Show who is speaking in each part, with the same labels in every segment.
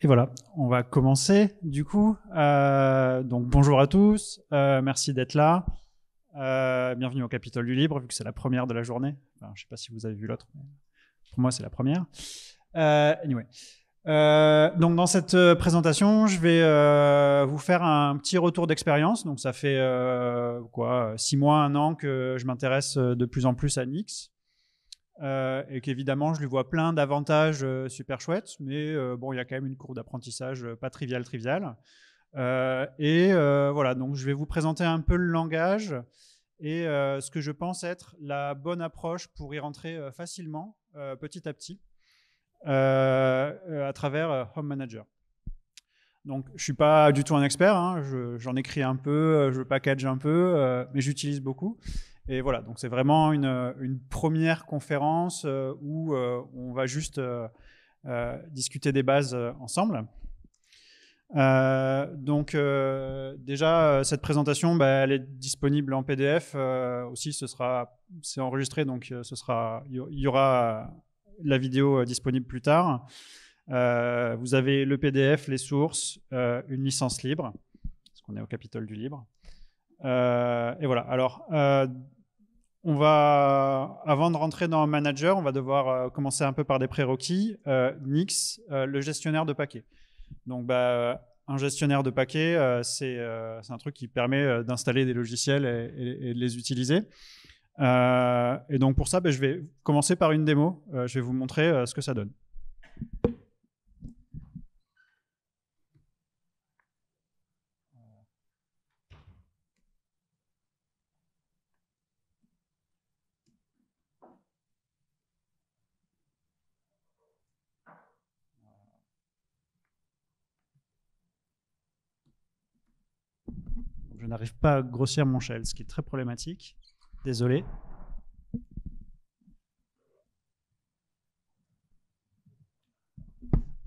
Speaker 1: Et voilà, on va commencer du coup. Euh, donc bonjour à tous, euh, merci d'être là. Euh, bienvenue au Capitole du Libre, vu que c'est la première de la journée. je ne sais pas si vous avez vu l'autre, pour moi c'est la première. anyway. donc dans cette présentation, je vais vous faire un petit retour d'expérience. Donc ça fait quoi, six mois, un an que je m'intéresse de plus en plus à Nix. Euh, et qu'évidemment, je lui vois plein d'avantages euh, super chouettes, mais euh, bon, il y a quand même une cour d'apprentissage pas triviale, triviale. et voilà, donc je vais vous présenter un peu le langage et ce que je pense être la bonne approche pour y rentrer facilement, petit à petit, à travers Home Manager. Donc, je ne suis pas du tout un expert, hein, j'en écris un peu, je package un peu, mais j'utilise beaucoup. Et voilà, donc c'est vraiment une, euh, première conférence euh, où euh, on va juste discuter des bases ensemble. donc déjà cette présentation, bah, elle est disponible en PDF aussi. Ce sera, c'est enregistré, donc ce sera, il y, y, aura la vidéo disponible plus tard. vous avez le PDF, les sources, une licence libre, parce qu'on est au Capitole du Libre. et voilà. Alors on va, avant de rentrer dans manager, on va devoir euh, commencer un peu par des prérequis. Euh, Nix, euh, le gestionnaire de paquets. Donc, bah, un gestionnaire de paquets, c'est un truc qui permet d'installer des logiciels et, de les utiliser. et donc, pour ça, bah, je vais commencer par une démo. je vais vous montrer ce que ça donne. je n'arrive pas à grossir mon shell, ce qui est très problématique. Désolé.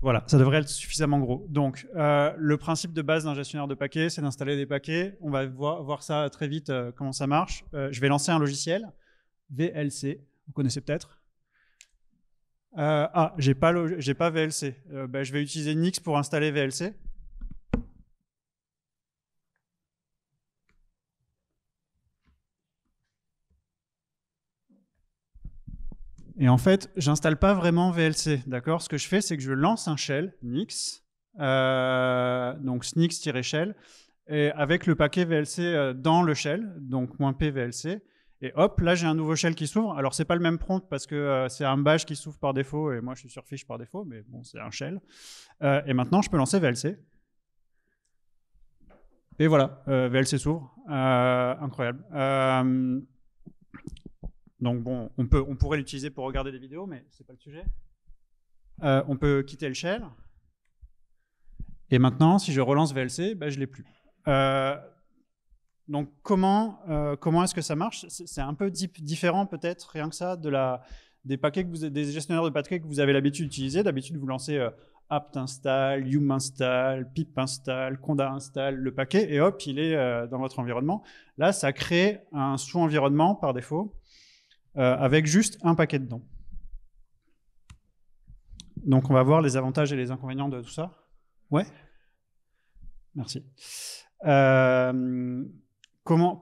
Speaker 1: Voilà, ça devrait être suffisamment gros. Donc, euh, le principe de base d'un gestionnaire de paquets, c'est d'installer des paquets. On va voir, ça très vite, euh, comment ça marche. Euh, je vais lancer un logiciel, VLC, vous connaissez peut-être. ah, j'ai pas, pas VLC. Ben, je vais utiliser Nix pour installer VLC. Et en fait, j'installe pas vraiment VLC, d'accord Ce que je fais, c'est que je lance un shell, nix, euh, donc snix-shell, et avec le paquet VLC euh, dans le shell, donc "-p VLC, et hop, là j'ai un nouveau shell qui s'ouvre. Alors c'est pas le même prompt parce que euh, c'est un bash qui s'ouvre par défaut, et moi je suis sur fiche par défaut, mais bon, c'est un shell. et maintenant, je peux lancer VLC. Et voilà, VLC s'ouvre. incroyable. Donc bon, on, peut, on pourrait l'utiliser pour regarder des vidéos, mais ce n'est pas le sujet. Euh, on peut quitter le shell. Et maintenant, si je relance VLC, ben, je ne l'ai plus. Euh, donc comment, euh, comment est-ce que ça marche C'est un peu différent peut-être, rien que ça, de la, des, paquets que vous, des gestionnaires de paquets que vous avez l'habitude d'utiliser. D'habitude, vous lancez apt install, yum install, pip install, conda install, le paquet, et hop, il est dans votre environnement. Là, ça crée un sous-environnement par défaut euh, avec juste un paquet dedans. Donc on va voir les avantages et les inconvénients de tout ça. Ouais Merci. Euh, comment,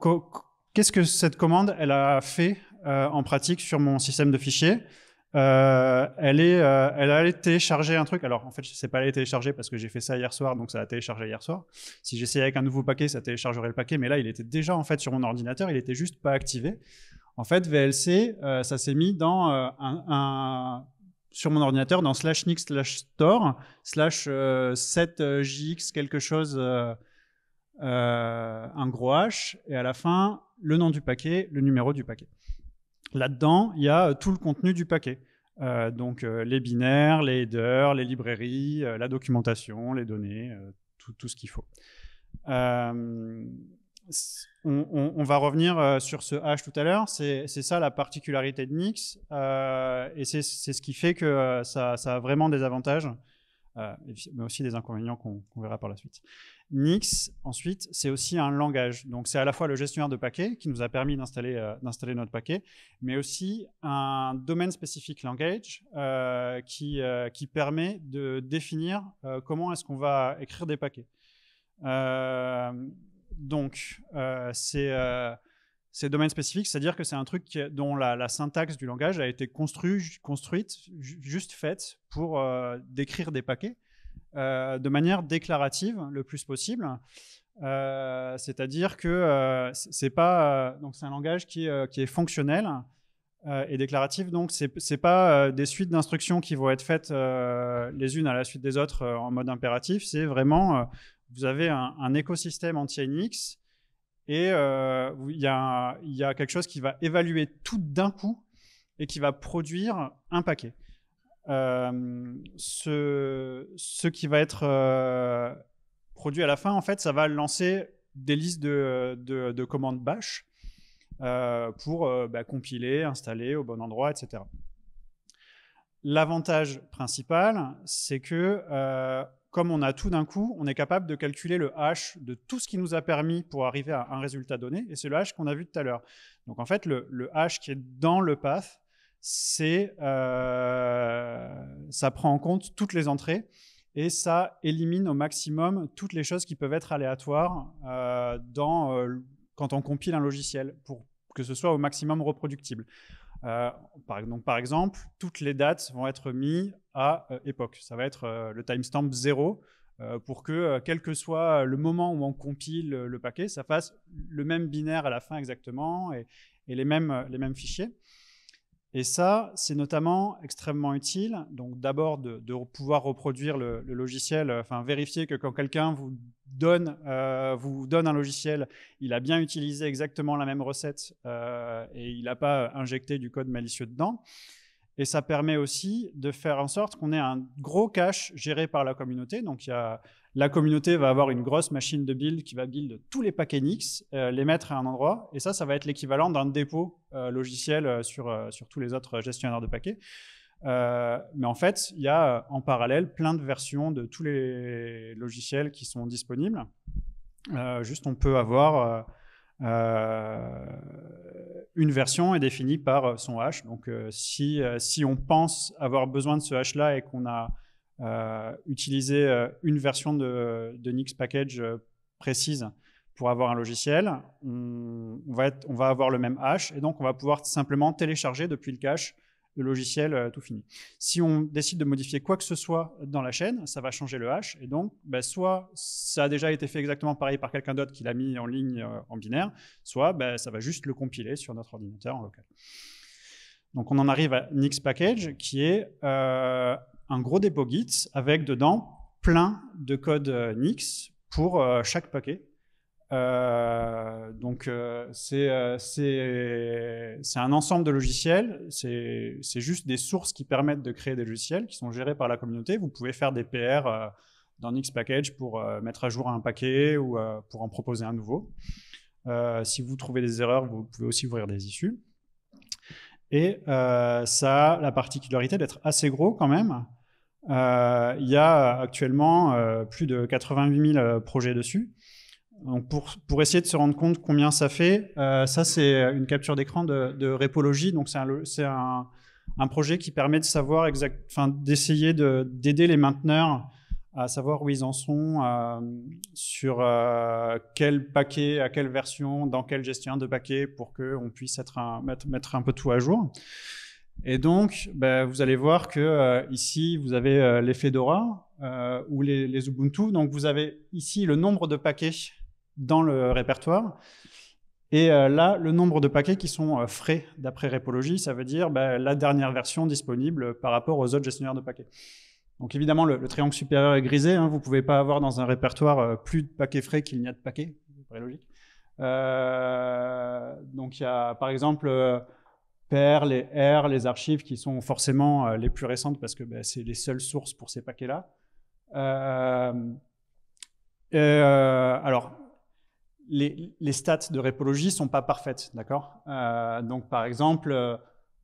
Speaker 1: qu'est-ce que cette commande elle a fait euh, en pratique sur mon système de fichiers elle, est, elle allait télécharger un truc. Alors, en fait, je ne sais pas aller télécharger parce que j'ai fait ça hier soir, donc ça a téléchargé hier soir. Si j'essayais avec un nouveau paquet, ça téléchargerait le paquet, mais là, il était déjà en fait sur mon ordinateur, il était juste pas activé. En fait, VLC, euh, ça s'est mis dans euh, sur mon ordinateur dans slash nix slash store slash 7jx euh, quelque chose, un gros H, et à la fin, le nom du paquet, le numéro du paquet. Là-dedans, il y a tout le contenu du paquet. donc les binaires, les headers, les librairies, la documentation, les données, tout, tout, ce qu'il faut on, va revenir euh, sur ce hash tout à l'heure. C'est ça la particularité de Nix. Euh, et c'est ce qui fait que euh, ça, a vraiment des avantages, mais aussi des inconvénients qu'on verra par la suite. Nix, ensuite, c'est aussi un langage. Donc, c'est à la fois le gestionnaire de paquets qui nous a permis d'installer notre paquet, mais aussi un domaine spécifique language qui, qui, permet de définir comment est-ce qu'on va écrire des paquets. Donc, euh, euh, c'est domaine spécifique, c'est-à-dire que c'est un truc dont la, syntaxe du langage a été construite, construite juste faite pour euh, décrire des paquets de manière déclarative le plus possible. c'est-à-dire que c'est pas donc c'est un langage qui, est fonctionnel et déclaratif, donc c'est c'est pas des suites d'instructions qui vont être faites les unes à la suite des autres en mode impératif. C'est vraiment vous avez un, écosystème anti-NX et euh, il y, a, quelque chose qui va évaluer tout d'un coup et qui va produire un paquet. Euh, ce, qui va être euh, produit à la fin, en fait, ça va lancer des listes de, commandes bash pour bah, compiler, installer au bon endroit, etc. L'avantage principal, c'est que comme on a tout d'un coup, on est capable de calculer le hash de tout ce qui nous a permis pour arriver à un résultat donné, et c'est le hash qu'on a vu tout à l'heure. Donc en fait, le, hash qui est dans le path, c'est euh, ça prend en compte toutes les entrées et ça élimine au maximum toutes les choses qui peuvent être aléatoires euh, euh, quand on compile un logiciel pour que ce soit au maximum reproductible. Euh, par, donc, par exemple, toutes les dates vont être mises à euh, époque. Ça va être euh, le timestamp 0 pour que, quel que soit le moment où on compile le paquet, ça fasse le même binaire à la fin exactement et, et les, mêmes, les mêmes fichiers. Et ça, c'est notamment extrêmement utile. Donc d'abord de, pouvoir reproduire le, logiciel, euh, enfin vérifier que quand quelqu'un vous donne, euh, vous donne un logiciel, il a bien utilisé exactement la même recette euh, et il n'a pas injecté du code malicieux dedans. Et ça permet aussi de faire en sorte qu'on ait un gros cache géré par la communauté. Donc il y a la communauté va avoir une grosse machine de build qui va build tous les paquets Nix, euh, les mettre à un endroit, et ça, ça va être l'équivalent d'un dépôt euh, logiciel euh, sur, sur tous les autres gestionnaires de paquets. mais en fait, il y a en parallèle plein de versions de tous les logiciels qui sont disponibles. juste, on peut avoir une version est définie par son hash. Donc, si, si on pense avoir besoin de ce hash-là et qu'on a euh, utiliser euh, une version de, Nix Package euh, précise pour avoir un logiciel, on, va avoir le même hash et donc on va pouvoir simplement télécharger depuis le cache le logiciel tout fini. Si on décide de modifier quoi que ce soit dans la chaîne, ça va changer le hash et donc bah, soit ça a déjà été fait exactement pareil par quelqu'un d'autre qui l'a mis en ligne en binaire, soit bah, ça va juste le compiler sur notre ordinateur en local. Donc on en arrive à Nix Package qui est un gros dépôt Git avec dedans plein de codes euh, Nix pour euh, chaque paquet. Euh, donc c'est un ensemble de logiciels, c'est juste des sources qui permettent de créer des logiciels qui sont gérés par la communauté. Vous pouvez faire des PR dans Nix Package pour mettre à jour un paquet ou pour en proposer un nouveau. si vous trouvez des erreurs, vous pouvez aussi ouvrir des issues. Et ça a la particularité d'être assez gros quand même. Euh, il y a actuellement euh, plus de 88 000 euh, projets dessus. Donc pour, pour, essayer de se rendre compte combien ça fait, ça c'est une capture d'écran de, de, Repology. Donc c'est un, un, un, projet qui permet de savoir exact, enfin d'essayer d'aider les mainteneurs à savoir où ils en sont, sur quel paquet, à quelle version, dans quel gestion de paquet, pour qu'on puisse être mettre, mettre, un peu tout à jour. Et donc, bah, vous allez voir que euh, ici, vous avez euh, l'effet euh, les ou les, Ubuntu. Donc, vous avez ici le nombre de paquets dans le répertoire. Et là, le nombre de paquets qui sont frais d'après Repology, ça veut dire bah, la dernière version disponible par rapport aux autres gestionnaires de paquets. Donc évidemment, le, triangle supérieur est grisé. Hein. vous ne pouvez pas avoir dans un répertoire plus de paquets frais qu'il n'y a de paquets. logique. donc il y a, par exemple les R, les archives qui sont forcément euh, les plus récentes parce que ben, c'est les seules sources pour ces paquets-là. Euh, euh, alors, les, les, stats de répologie sont pas parfaites, d'accord Donc, par exemple,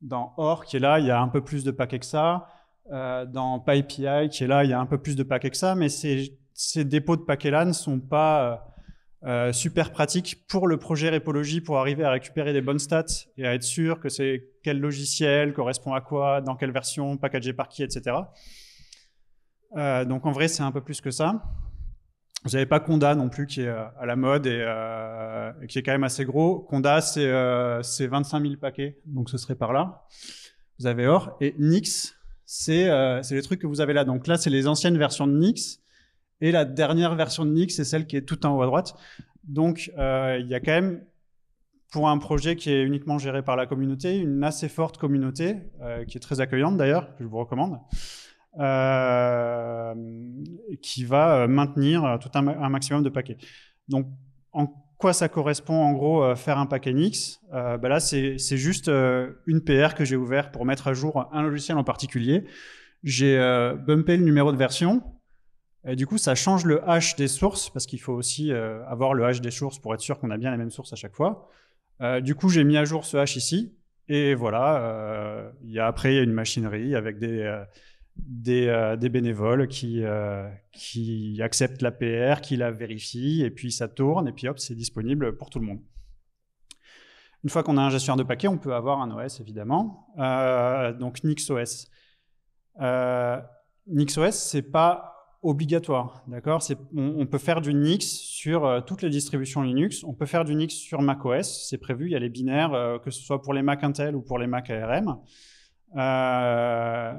Speaker 1: dans OR qui est là, il y a un peu plus de paquets que ça. dans PyPI qui est là, il y a un peu plus de paquets que ça, mais ces, ces dépôts de paquets-là ne sont pas euh, super pratique pour le projet Répologie pour arriver à récupérer des bonnes stats et à être sûr que c'est quel logiciel correspond à quoi, dans quelle version, packagé par qui, etc. Euh, donc en vrai, c'est un peu plus que ça. Vous n'avez pas Conda non plus qui est euh, à la mode et, et qui est quand même assez gros. Conda, c'est 25 000 paquets, donc ce serait par là. Vous avez OR. Et Nix, c'est les trucs que vous avez là. Donc là, c'est les anciennes versions de Nix et la dernière version de Nix, c'est celle qui est tout en haut à droite. Donc, euh, il y a quand même pour un projet qui est uniquement géré par la communauté, une assez forte communauté, euh, qui est très accueillante d'ailleurs, que je vous recommande, euh, qui va maintenir tout un, maximum de paquets. Donc, en quoi ça correspond en gros faire un paquet Nix bah Là, c'est juste une PR que j'ai ouverte pour mettre à jour un logiciel en particulier. J'ai bumpé le numéro de version, euh, du coup, ça change le hash des sources, parce qu'il faut aussi euh, avoir le hash des sources pour être sûr qu'on a bien les mêmes sources à chaque fois. Euh, du coup, j'ai mis à jour ce hash ici, et voilà, Il y a, après, il y a une machinerie avec des, des, bénévoles qui, qui acceptent la PR, qui la vérifient, et puis ça tourne, et puis hop, c'est disponible pour tout le monde. Une fois qu'on a un gestionnaire de paquets, on peut avoir un OS, évidemment, donc NixOS. NixOS, c'est pas obligatoire, d'accord on, peut faire du Nix sur euh, toutes les distributions Linux, on peut faire du Nix sur macOS, c'est prévu, il y a les binaires, euh, que ce soit pour les Mac Intel ou pour les Mac ARM. Euh,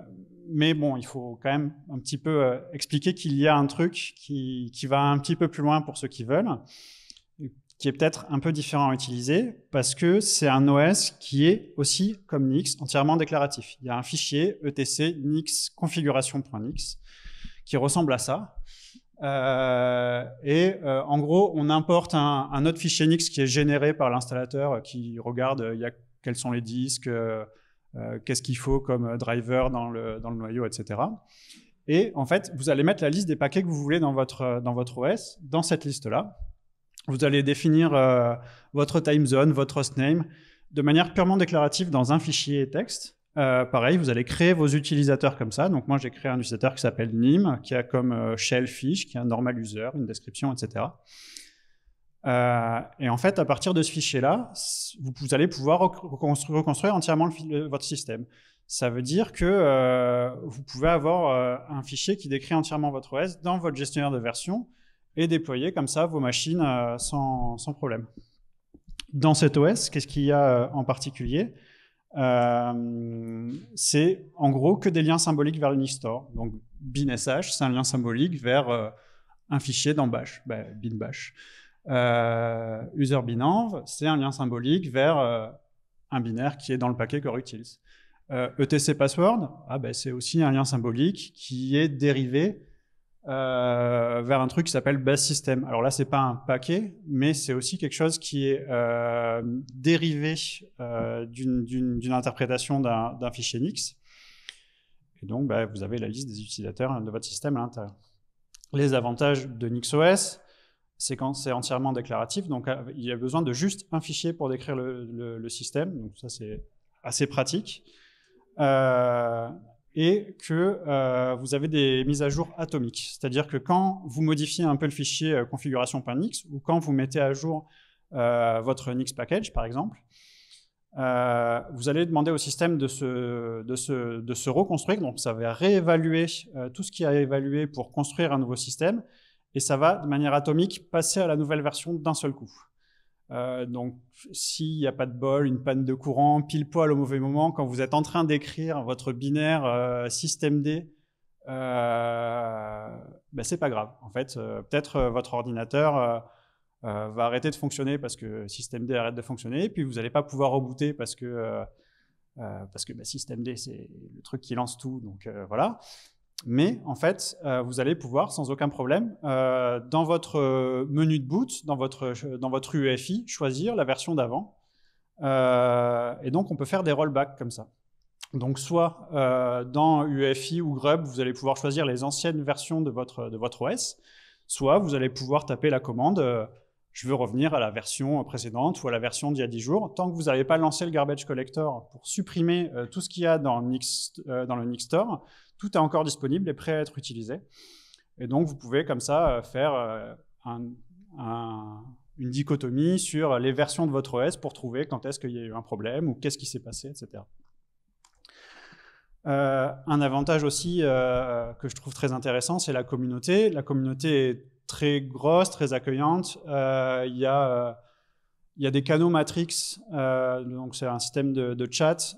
Speaker 1: mais bon, il faut quand même un petit peu expliquer qu'il y a un truc qui, va un petit peu plus loin pour ceux qui veulent, qui est peut-être un peu différent à utiliser, parce que c'est un OS qui est aussi, comme Nix, entièrement déclaratif. Il y a un fichier etc nix configuration.nix qui ressemble à ça. Euh, et euh, en gros, on importe un, autre fichier Nix qui est généré par l'installateur euh, qui regarde il y a, quels sont les disques, qu'est-ce qu'il faut comme driver dans le, dans le, noyau, etc. Et en fait, vous allez mettre la liste des paquets que vous voulez dans votre, dans votre OS, dans cette liste-là. Vous allez définir votre time zone, votre hostname, de manière purement déclarative dans un fichier texte. Euh, pareil, vous allez créer vos utilisateurs comme ça. Donc moi, j'ai créé un utilisateur qui s'appelle NIM, qui a comme euh, shell fish, qui a un normal user, une description, etc. Euh, et en fait, à partir de ce fichier-là, vous, allez pouvoir reconstruire, entièrement votre système. Ça veut dire que vous pouvez avoir un fichier qui décrit entièrement votre OS dans votre gestionnaire de version et déployer comme ça vos machines sans, problème. Dans cet OS, qu'est-ce qu'il y a en particulier euh, c'est en gros que des liens symboliques vers l'unistore Store. Donc binsh, c'est un lien symbolique vers euh, un fichier dans bash, bah, binbash euh, bin c'est un lien symbolique vers un binaire qui est dans le paquet coreutils. Euh, etc password, ah, bah, c'est aussi un lien symbolique qui est dérivé euh, vers un truc qui s'appelle base system. Alors là, c'est pas un paquet, mais c'est aussi quelque chose qui est euh, dérivé euh, d'une interprétation d'un fichier Nix. Et donc, bah, vous avez la liste des utilisateurs de votre système à l'intérieur. Les avantages de NixOS, c'est quand c'est entièrement déclaratif, donc il y a besoin de juste un fichier pour décrire le, le, le système, donc ça c'est assez pratique. Euh, et que euh, vous avez des mises à jour atomiques. C'est-à-dire que quand vous modifiez un peu le fichier euh, configuration configuration.nix ou quand vous mettez à jour euh, votre Nix package, par exemple, vous allez demander au système de se, de se reconstruire. Donc, ça va réévaluer tout ce qui a évalué pour construire un nouveau système et ça va, de manière atomique, passer à la nouvelle version d'un seul coup. Euh, donc, s'il n'y a pas de bol, une panne de courant, pile poil au mauvais moment, quand vous êtes en train d'écrire votre binaire euh, système D, euh, ben c'est pas grave. En fait, euh, peut-être votre ordinateur va arrêter de fonctionner parce que système D arrête de fonctionner, et puis vous n'allez pas pouvoir rebooter parce que parce que ben, système D c'est le truc qui lance tout. Donc voilà. Mais en fait, euh, vous allez pouvoir sans aucun problème, euh, dans votre euh, menu de boot, dans votre, dans votre UEFI, choisir la version d'avant. et donc, on peut faire des rollbacks comme ça. Donc, soit dans UEFI ou Grub, vous allez pouvoir choisir les anciennes versions de votre, de votre OS, soit vous allez pouvoir taper la commande je veux revenir à la version précédente ou à la version d'il y a 10 jours. Tant que vous n'avez pas lancé le garbage collector pour supprimer tout ce qu'il y a dans, Nix, dans le Nix Store, tout est encore disponible et prêt à être utilisé. Et donc, vous pouvez comme ça euh, faire euh, une dichotomie sur les versions de votre OS pour trouver quand est-ce qu'il y a eu un problème ou qu'est-ce qui s'est passé, etc. Euh, un avantage aussi que je trouve très intéressant, c'est la communauté. La communauté est très grosse, très accueillante. Il y, a des canaux Matrix, donc c'est un système de, de chat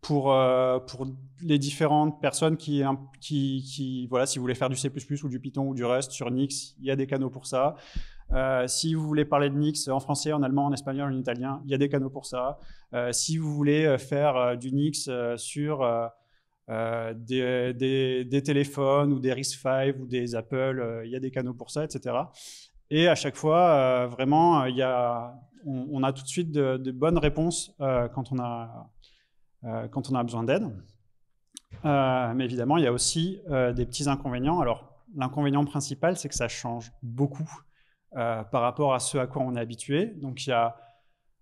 Speaker 1: pour, euh, pour les différentes personnes qui, qui, voilà, si vous voulez faire du C++ ou du Python ou du reste sur Nix, il y a des canaux pour ça. Euh, si vous voulez parler de Nix en français, en allemand, en espagnol, en italien, il y a des canaux pour ça. Euh, si vous voulez faire du Nix sur des, téléphones ou des RISC-V ou des Apple, il y a des canaux pour ça, etc. Et à chaque fois, vraiment, il y a, on, a tout de suite de bonnes réponses quand on a euh, quand on a besoin d'aide. Euh, mais évidemment, il y a aussi euh, des petits inconvénients. Alors, l'inconvénient principal, c'est que ça change beaucoup par rapport à ce à quoi on est habitué. Donc, il y a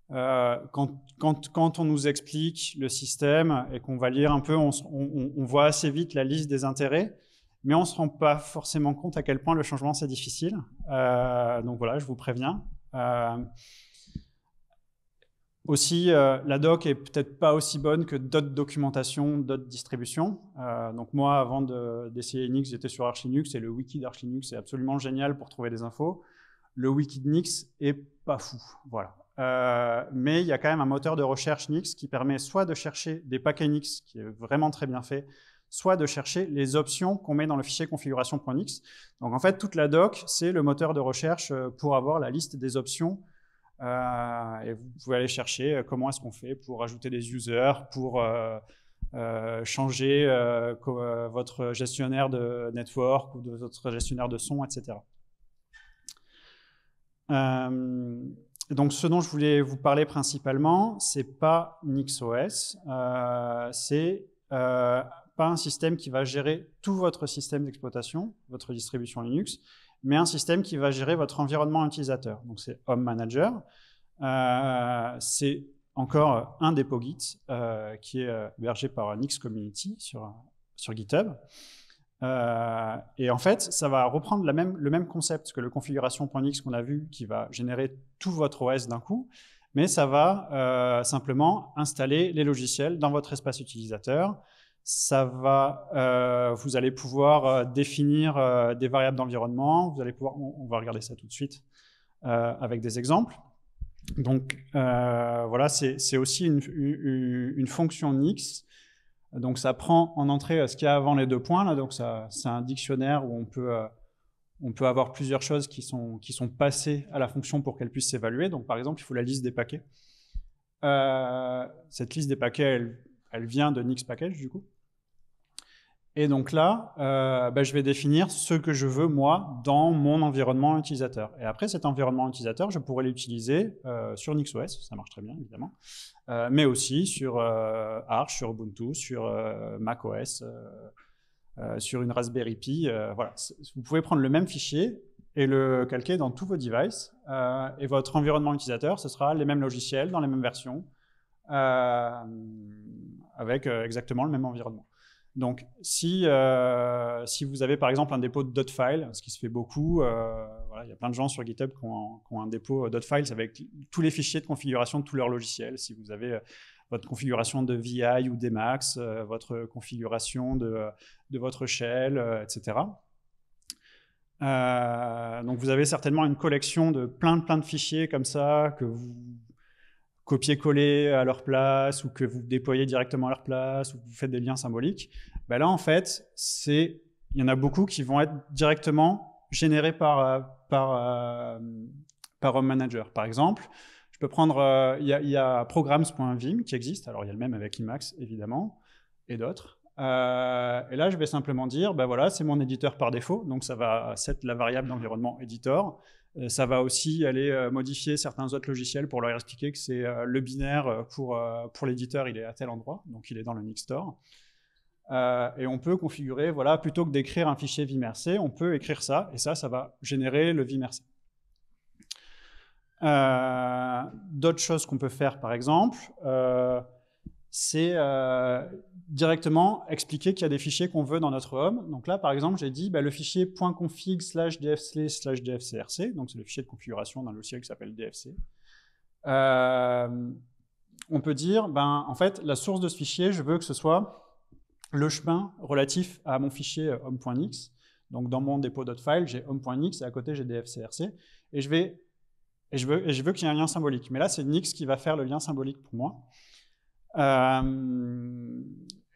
Speaker 1: quand, on nous explique le système et qu'on va lire un peu, on, voit assez vite la liste des intérêts, mais on ne se rend pas forcément compte à quel point le changement c'est difficile. donc voilà, je vous préviens. Euh, aussi, euh, la doc est peut-être pas aussi bonne que d'autres documentations, d'autres distributions. Euh, donc moi, avant d'essayer Nix, j'étais sur Arch Linux et le wiki d'Arch Linux est absolument génial pour trouver des infos. Le wiki de Nix est pas fou, voilà. Euh, mais il y a quand même un moteur de recherche Nix qui permet soit de chercher des paquets Nix, qui est vraiment très bien fait, soit de chercher les options qu'on met dans le fichier configuration.nix. Donc en fait, toute la doc, c'est le moteur de recherche pour avoir la liste des options euh, et vous pouvez aller chercher euh, comment est-ce qu'on fait pour ajouter des users, pour euh, changer votre gestionnaire de network ou de votre gestionnaire de son, etc. Donc, ce dont je voulais vous parler principalement, c'est pas NixOS, euh, c'est pas un système qui va gérer tout votre système d'exploitation, votre distribution Linux, mais un système qui va gérer votre environnement utilisateur. Donc c'est Home Manager. Euh, c'est encore euh, un dépôt Git euh, qui est hébergé par Nix Community sur, sur GitHub. et en fait, ça va reprendre la même, le même concept que le configuration.nix qu'on a vu, qui va générer tout votre OS d'un coup, mais ça va simplement installer les logiciels dans votre espace utilisateur, ça va, euh, vous allez pouvoir euh, définir euh, des variables d'environnement. Vous allez pouvoir, on, va regarder ça tout de suite avec des exemples. Donc voilà, c'est aussi une, fonction Nix. Donc ça prend en entrée ce qu'il y a avant les deux points. Là. Donc c'est un dictionnaire où on peut, avoir plusieurs choses qui sont, passées à la fonction pour qu'elle puisse s'évaluer. Donc par exemple, il faut la liste des paquets. cette liste des paquets, elle vient de Nix Package, du coup. Et donc là, euh, bah, je vais définir ce que je veux, moi, dans mon environnement utilisateur. Et après, cet environnement utilisateur, je pourrais l'utiliser euh, sur sur NixOS, ça marche très bien, évidemment, euh, mais aussi sur Arch, sur Ubuntu, sur mac os sur une Raspberry Pi. voilà, vous pouvez prendre le même fichier et le calquer dans tous vos devices. et votre environnement utilisateur, ce sera les mêmes logiciels, dans les mêmes versions avec euh, exactement le même environnement. Donc, si, euh, si vous avez par exemple un dépôt de .file, ce qui se fait beaucoup, euh, il y a plein de gens sur GitHub qui ont, un dépôt .files avec tous les fichiers de configuration de tous leurs logiciels. Si vous avez votre configuration de VI ou Dmax, votre configuration de, de votre shell, etc. donc, vous avez certainement une collection de plein, plein de fichiers comme ça que vous copier-coller à leur place ou que vous déployez directement à leur place ou que vous faites des liens symboliques, ben là, en fait, c'est il y en a beaucoup qui vont être directement générés par, euh, par, euh, par Home Manager. Par exemple, je peux prendre, euh, il y a, a programs.vim qui existe, alors il y a le même avec Emacs, évidemment, et d'autres. Euh, et là, je vais simplement dire, ben voilà, c'est mon éditeur par défaut, donc ça va être la variable d'environnement editor. Euh, ça va aussi aller euh, modifier certains autres logiciels pour leur expliquer que c'est le binaire pour, pour l'éditeur, il est à tel endroit, donc il est dans le Store. Store. et on peut configurer, voilà, plutôt que d'écrire un fichier vimrc, on peut écrire ça, et ça, ça va générer le vimrc. D'autres choses qu'on peut faire, par exemple, c'est euh, directement expliquer qu'il y a des fichiers qu'on veut dans notre home. Donc là, par exemple, j'ai dit bah, le fichier .config slash dfc slash dfcrc, donc c'est le fichier de configuration d'un logiciel qui s'appelle dfc. Euh, on peut dire, ben, en fait, la source de ce fichier, je veux que ce soit le chemin relatif à mon fichier euh, home.nix. Donc dans mon dépôt.file, j'ai home.nix et à côté j'ai dfcrc. Et je, veux, et je veux qu'il y ait un lien symbolique. Mais là, c'est nix qui va faire le lien symbolique pour moi. Euh,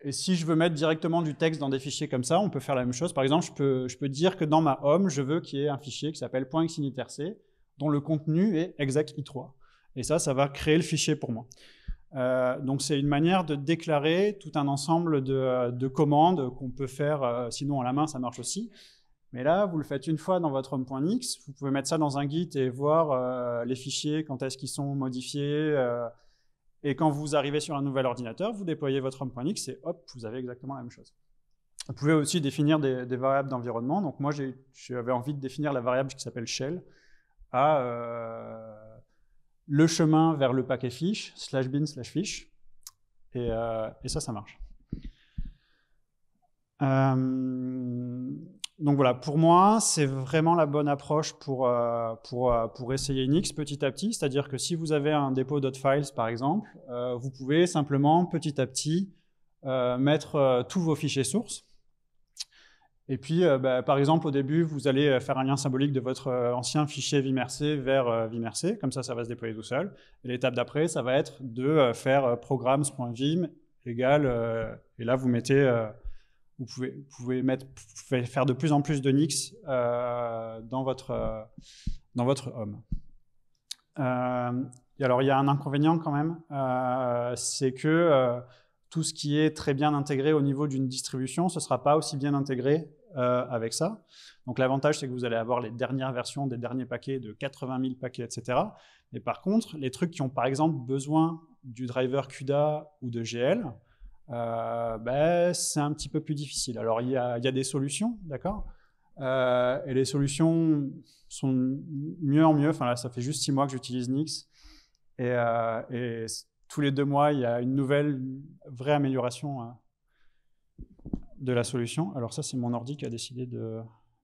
Speaker 1: et si je veux mettre directement du texte dans des fichiers comme ça, on peut faire la même chose. Par exemple, je peux, je peux dire que dans ma home, je veux qu'il y ait un fichier qui s'appelle .xinitRC, dont le contenu est exact i 3 Et ça, ça va créer le fichier pour moi. Euh, donc c'est une manière de déclarer tout un ensemble de, commandes qu'on peut faire, euh, sinon à la main ça marche aussi. Mais là, vous le faites une fois dans votre home.x, vous pouvez mettre ça dans un git et voir les fichiers, quand est-ce qu'ils sont modifiés, et quand vous arrivez sur un nouvel ordinateur, vous déployez votre home.x et hop, vous avez exactement la même chose. Vous pouvez aussi définir des, variables d'environnement. Donc moi, j'avais envie de définir la variable qui s'appelle shell à euh, le chemin vers le paquet fiche, slash bin, slash fiche. Et, euh, ça, ça marche. Euh, donc voilà, pour moi, c'est vraiment la bonne approche pour, euh, pour, euh, pour essayer Nix petit à petit. C'est-à-dire que si vous avez un dépôt .files, par exemple, euh, vous pouvez simplement petit à petit mettre tous vos fichiers sources. Et puis, bah, par exemple, au début, vous allez faire un lien symbolique de votre ancien fichier vimrc vers vimrc. Comme ça, ça va se déployer tout seul. l'étape d'après, ça va être de faire programs.vim égale... et là, vous mettez vous pouvez, pouvez, mettre, faire de plus en plus de nix euh, dans, votre, euh, dans votre home. Euh, alors, il y a un inconvénient quand même, c'est que tout ce qui est très bien intégré au niveau d'une distribution, ce ne sera pas aussi bien intégré avec ça. Donc l'avantage, c'est que vous allez avoir les dernières versions des derniers paquets de 80 000 paquets, etc. Mais par contre, les trucs qui ont par exemple besoin du driver CUDA ou de GL, euh, ben, c'est un petit peu plus difficile. Alors, il y a, des solutions, d'accord euh, Et les solutions sont mieux en mieux. Enfin, là, ça fait juste six mois que j'utilise Nix. Et, euh, et, tous les deux mois, il y a une nouvelle vraie amélioration hein, de la solution. Alors, ça, c'est mon ordi qui a décidé de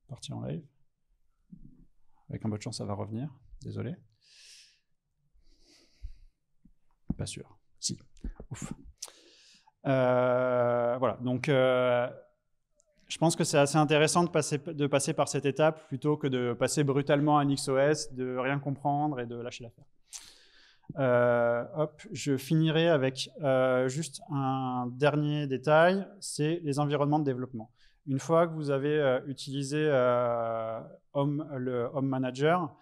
Speaker 1: partir en live. Avec un peu de chance, ça va revenir. Désolé. Pas sûr. Si. Ouf. Euh, voilà, donc euh, je pense que c'est assez intéressant de passer, de passer par cette étape plutôt que de passer brutalement à NixOS, de rien comprendre et de lâcher l'affaire. Euh, je finirai avec juste un dernier détail, c'est les environnements de développement. Une fois que vous avez utilisé le Home Manager,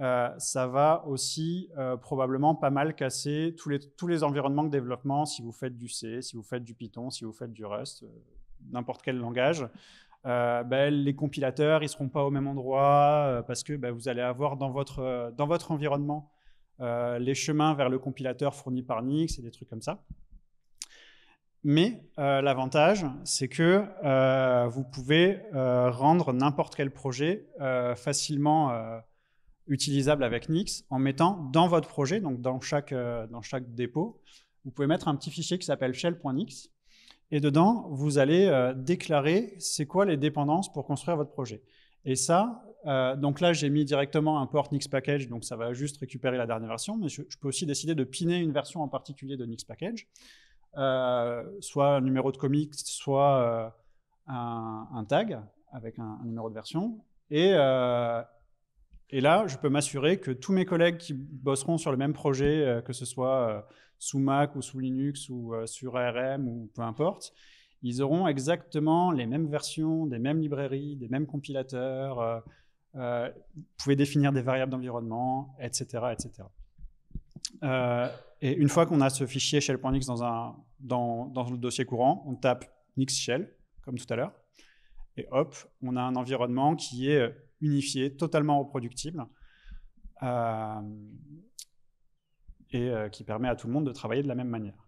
Speaker 1: euh, ça va aussi euh, probablement pas mal casser tous les, tous les environnements de développement, si vous faites du C, si vous faites du Python, si vous faites du Rust, euh, n'importe quel langage. Ben, les compilateurs, ils seront pas au même endroit parce que ben, vous allez avoir dans votre, dans votre environnement les chemins vers le compilateur fourni par Nix et des trucs comme ça. Mais l'avantage, c'est que vous pouvez rendre n'importe quel projet facilement utilisable avec Nix en mettant dans votre projet, donc dans chaque, euh, dans chaque dépôt, vous pouvez mettre un petit fichier qui s'appelle shell.nix. Et dedans, vous allez euh, déclarer c'est quoi les dépendances pour construire votre projet. Et ça, euh, donc là, j'ai mis directement un port Nix Package, donc ça va juste récupérer la dernière version, mais je, peux aussi décider de piner une version en particulier de Nix Package, soit un numéro de commit, soit un, tag avec un, un numéro de version. Et, et là, je peux m'assurer que tous mes collègues qui bosseront sur le même projet, euh, que ce soit euh, sous Mac ou sous Linux ou euh, sur ARM ou peu importe, ils auront exactement les mêmes versions, des mêmes librairies, des mêmes compilateurs. vous pouvez définir des variables d'environnement, etc. etc. et une fois qu'on a ce fichier shell.nix dans, un, dans, dans le dossier courant, on tape nix shell, comme tout à l'heure, et hop, on a un environnement qui est unifié, totalement reproductible, euh, et euh, qui permet à tout le monde de travailler de la même manière.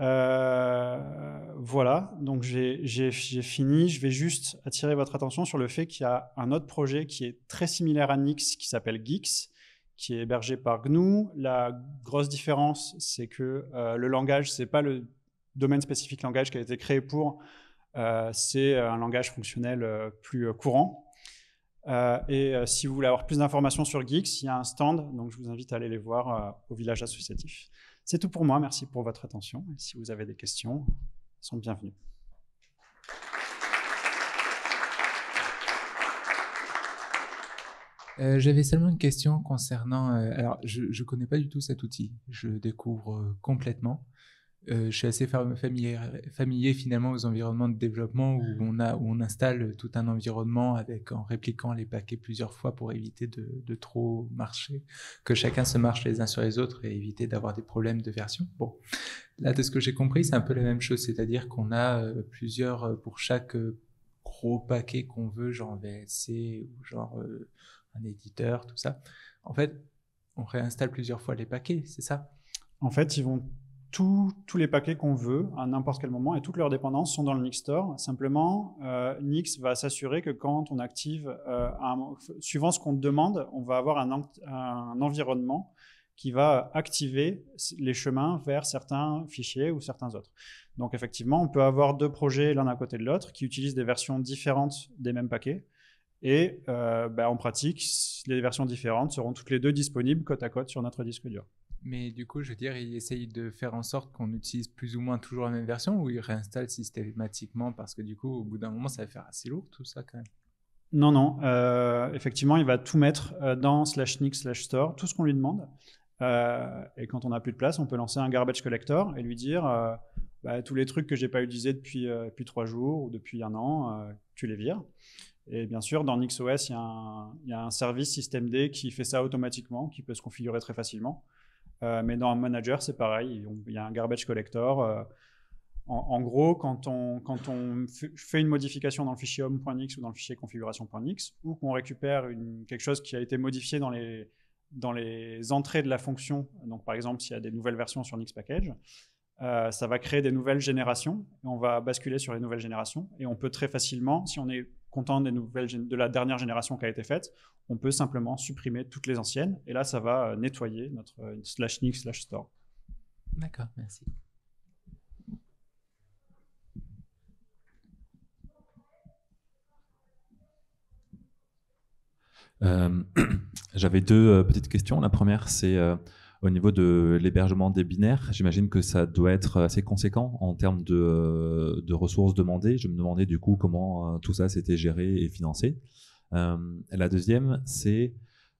Speaker 1: Euh, voilà, donc j'ai fini. Je vais juste attirer votre attention sur le fait qu'il y a un autre projet qui est très similaire à Nix, qui s'appelle Geeks, qui est hébergé par GNU. La grosse différence, c'est que le langage, c'est pas le domaine spécifique langage qui a été créé pour, c'est un langage fonctionnel plus courant, euh, et euh, si vous voulez avoir plus d'informations sur Geeks, il y a un stand, donc je vous invite à aller les voir euh, au village associatif. C'est tout pour moi, merci pour votre attention. si vous avez des questions, elles sont bienvenues. J'avais seulement une question concernant. alors, je ne connais pas du tout cet outil, je découvre complètement. Euh, je suis assez familier, familier, finalement aux environnements de développement où on, a, où on installe tout un environnement avec, en répliquant les paquets plusieurs fois pour éviter de, trop marcher, que chacun se marche les uns sur les autres et éviter d'avoir des problèmes de version. Bon, là de ce que j'ai compris, c'est un peu la même chose, c'est-à-dire qu'on a euh, plusieurs euh, pour chaque gros paquet qu'on veut, genre VLC ou genre un éditeur, tout ça. En fait, on réinstalle plusieurs fois les paquets, c'est ça En fait, ils vont tous les paquets qu'on veut à n'importe quel moment et toutes leurs dépendances sont dans le Nix Store. Simplement, euh, Nix va s'assurer que quand on active, euh, suivant ce qu'on demande, on va avoir un, environnement qui va activer les chemins vers certains fichiers ou certains autres. Donc effectivement, on peut avoir deux projets l'un à côté de l'autre qui utilisent des versions différentes des mêmes paquets. Et euh, bah, en pratique, les versions différentes seront toutes les deux disponibles côte à côte sur notre disque dur. Mais du coup, je veux dire, il essaye de faire en sorte qu'on utilise plus ou moins toujours la même version ou il réinstalle systématiquement parce que du coup, au bout d'un moment, ça va faire assez lourd tout ça quand même. Non, non. Euh, effectivement, il va tout mettre euh, dans slash slash store, tout ce qu'on lui demande. Euh, et quand on n'a plus de place, on peut lancer un garbage collector et lui dire bah, tous les trucs que j'ai pas utilisés depuis, depuis trois jours ou depuis un an, tu les vires. Et bien sûr, dans NixOS, il y, y, a un service systemd qui fait ça automatiquement, qui peut se configurer très facilement. Euh, mais dans un manager, c'est pareil. Il y a un garbage collector. Euh, en, gros, quand on, fait une modification dans le fichier home.nix ou dans le fichier configuration.nix, ou qu'on récupère quelque chose qui a été modifié dans les, entrées de la fonction, donc par exemple s'il y a des nouvelles versions sur Nix Package, euh, ça va créer des nouvelles générations. Et on va basculer sur les nouvelles générations. Et on peut très facilement, si on est content des nouvelles de la dernière génération qui a été faite, on peut simplement supprimer toutes les anciennes. Et là, ça va euh, nettoyer notre euh, slash nick slash store. D'accord, merci. Euh, j'avais deux petites questions. La première, c'est au niveau de l'hébergement des binaires. J'imagine que ça doit être assez conséquent en termes de, ressources demandées. Je me demandais du coup comment tout ça s'était géré et financé. Euh, la deuxième, c'est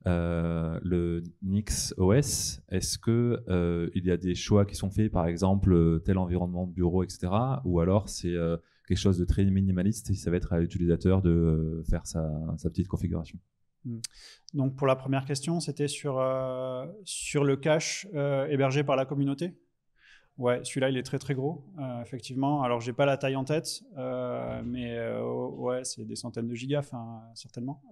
Speaker 1: euh, le Nix OS, est-ce que euh, il y a des choix qui sont faits, par exemple tel environnement de bureau, etc., ou alors c'est quelque chose de très minimaliste et ça va être à l'utilisateur de faire sa, sa, petite configuration. Hmm. Donc pour la première question, c'était sur sur le cache hébergé par la communauté. Ouais, celui-là, il est très très gros, euh, effectivement. Alors, j'ai pas la taille en tête, euh, mais euh, oh, ouais, c'est des centaines de gigas, certainement.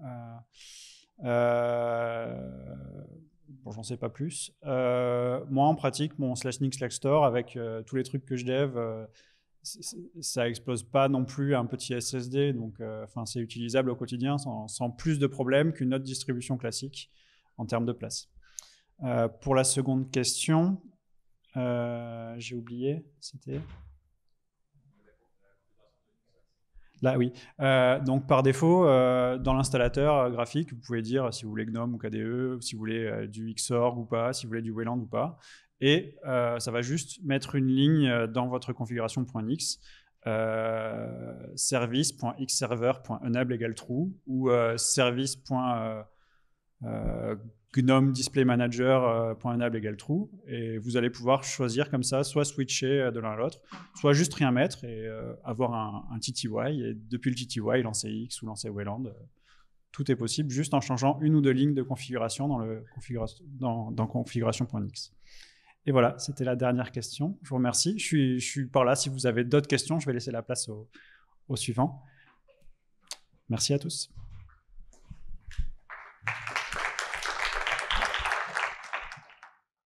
Speaker 1: bon, j'en sais pas plus. moi, en pratique, mon slash Nick Slack Store, avec tous les trucs que je dev, ça explose pas non plus un petit SSD, donc enfin c'est utilisable au quotidien sans, plus de problèmes qu'une autre distribution classique en termes de place. pour la seconde question, euh, j'ai oublié, c'était. Là, oui. Euh, donc, par défaut, euh, dans l'installateur graphique, vous pouvez dire si vous voulez GNOME ou KDE, si vous voulez du Xorg ou pas, si vous voulez du Wayland ou pas. Et ça va juste mettre une ligne dans votre configuration euh, service.xserver.enable égale true ou service. GNOME Display Manager euh, égale true. Et vous allez pouvoir choisir comme ça, soit switcher euh, de l'un à l'autre, soit juste rien mettre et euh, avoir un, un, TTY. Et depuis le TTY, lancer X ou lancer Wayland, tout est possible juste en changeant une ou deux lignes de configuration dans, le configura dans, dans Et voilà, c'était la dernière question. Je vous remercie. Je suis, je suis par là. Si vous avez d'autres questions, je vais laisser la place au suivant. Merci à tous.